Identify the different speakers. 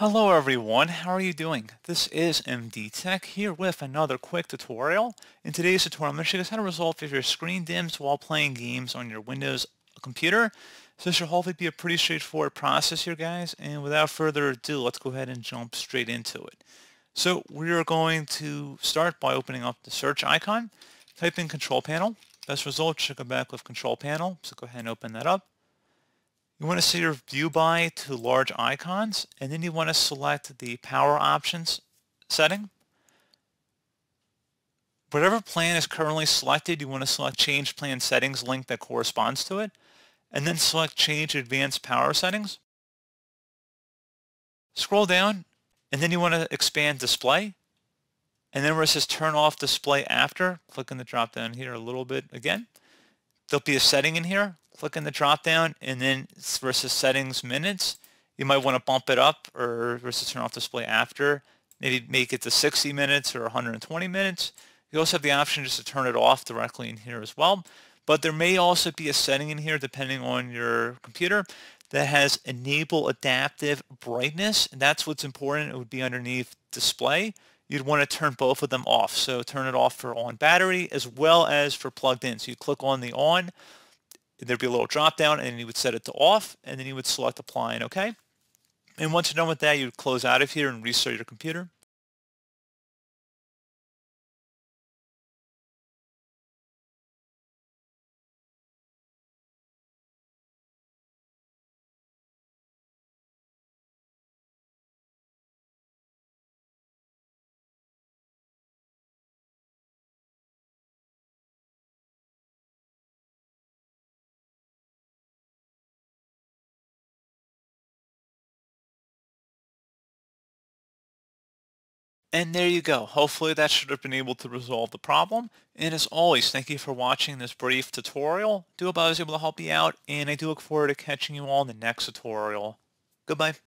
Speaker 1: Hello everyone, how are you doing? This is MD Tech here with another quick tutorial. In today's tutorial, I'm going to show you how to resolve if your screen dims while playing games on your Windows computer. So this should hopefully be a pretty straightforward process here guys, and without further ado, let's go ahead and jump straight into it. So we are going to start by opening up the search icon, type in control panel. Best result should come back with control panel, so go ahead and open that up. You want to see your view by to large icons, and then you want to select the power options setting. Whatever plan is currently selected, you want to select change plan settings link that corresponds to it, and then select change advanced power settings. Scroll down, and then you want to expand display. And then where it says turn off display after, click on the drop down here a little bit again there'll be a setting in here. Click in the drop down and then versus settings minutes. You might want to bump it up or versus turn off display after. Maybe make it to 60 minutes or 120 minutes. You also have the option just to turn it off directly in here as well. But there may also be a setting in here depending on your computer that has enable adaptive brightness, and that's what's important. It would be underneath display. You'd want to turn both of them off. So turn it off for on battery as well as for plugged in. So you click on the on, there'd be a little drop down, and you would set it to off, and then you would select apply and OK.
Speaker 2: And once you're done with that, you would close out of here and restart your computer. And there you go. Hopefully
Speaker 1: that should have been able to resolve the problem. And as always, thank you for watching this brief tutorial.
Speaker 2: Do hope I was able to help you out, and I do look forward to catching you all in the next tutorial. Goodbye.